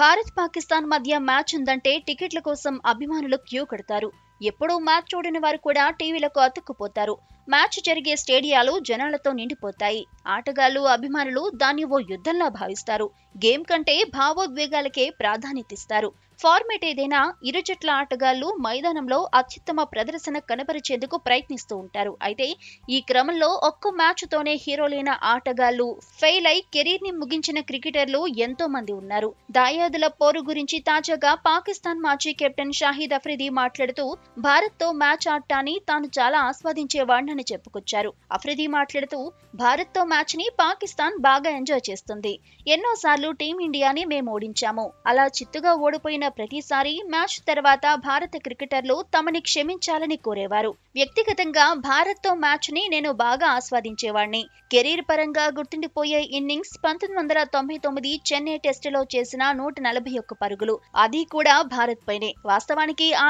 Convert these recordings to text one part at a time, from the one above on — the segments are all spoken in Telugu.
భారత్ పాకిస్తాన్ మధ్య మ్యాచ్ ఉందంటే టికెట్ల కోసం అభిమానులు క్యూ కడతారు ఎప్పుడూ మ్యాచ్ చూడని వారు కూడా టీవీలకు అతుక్కుపోతారు మ్యాచ్ జరిగే స్టేడియాలు జనాలతో నిండిపోతాయి ఆటగాళ్లు అభిమానులు దాన్ని ఓ యుద్ధంలా భావిస్తారు గేమ్ కంటే భావోద్వేగాలకే ప్రాధాన్యతిస్తారు ఫార్మేట్ ఏదైనా ఇరు జట్ల ఆటగాళ్లు మైదానంలో అత్యుత్తమ ప్రదర్శన కనబరిచేందుకు ప్రయత్నిస్తూ ఉంటారు అయితే ఈ క్రమంలో ఒక్క మ్యాచ్తోనే హీరోలైన ఆటగాళ్లు ఫెయిల్ అయి కెరీర్ని ముగించిన క్రికెటర్లు ఎంతో మంది ఉన్నారు దాయాదుల పోరు గురించి తాజాగా పాకిస్తాన్ మాజీ కెప్టెన్ షాహీద్ అఫ్రిది మాట్లాడుతూ భారత్తో మ్యాచ్ ఆడటాన్ని తాను చాలా ఆస్వాదించేవాడినని చెప్పుకొచ్చారు అఫ్రిది మాట్లాడుతూ భారత్తో ని పాకిస్తాన్ బాగా ఎంజాయ్ చేస్తుంది ఎన్నోసార్లు టీమిండియాని మేము ఓడించాము అలా చిత్తుగా ఓడిపోయిన ప్రతిసారి మ్యాచ్ తర్వాత భారత క్రికెటర్లు తమని క్షమించాలని కోరేవారు వ్యక్తిగతంగా భారత్తో ని నేను బాగా ఆస్వాదించేవాడిని కెరీర్ పరంగా గుర్తుండిపోయే ఇన్నింగ్స్ పంతొమ్మిది వందల తొంభై తొమ్మిది చెన్నై లో చేసిన నూట నలభై ఒక్క పరుగులు అది కూడా భారత్ పైనే వాస్తవానికి ఆ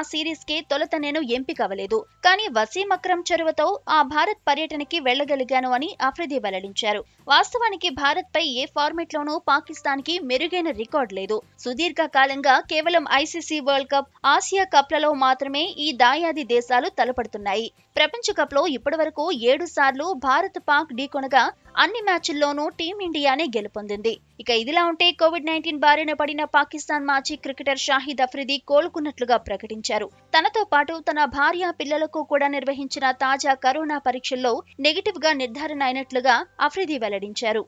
కి తొల తరువాత నేను ఎంపిక అవ్వలేదు కానీ వసీం అక్రమ్ చొరవతో ఆ భారత్ పర్యటనకి వెళ్లగలిగాను అని అఫ్రిది వెల్లడించారు వాస్తవానికి భారత్ పై ఏ ఫార్మేట్ లోనూ పాకిస్తాన్ కి మెరుగైన రికార్డ్ లేదు సుదీర్ఘ కాలంగా కేవలం ఐసీసీ వరల్డ్ కప్ ఆసియా కప్లలో మాత్రమే ఈ దాయాది దేశాలు తలపడుతున్నాయి ప్రపంచ కప్ లో ఇప్పటివరకు ఏడు సార్లు భారత్ పాక్ ఢీకొనగా అన్ని మ్యాచ్ల్లోనూ టీమిండియానే గెలుపొందింది ఇక ఇదిలా ఉంటే కోవిడ్ నైన్టీన్ బారిన పడిన పాకిస్తాన్ మాజీ క్రికెటర్ షాహిద్ అఫ్రిది కోలుకున్నట్లుగా ప్రకటించారు తనతో పాటు తన భార్య పిల్లలకు కూడా నిర్వహించిన తాజా కరోనా పరీక్షల్లో నెగిటివ్ గా నిర్ధారణ అయినట్లుగా అఫ్రిది వెల్లడించారు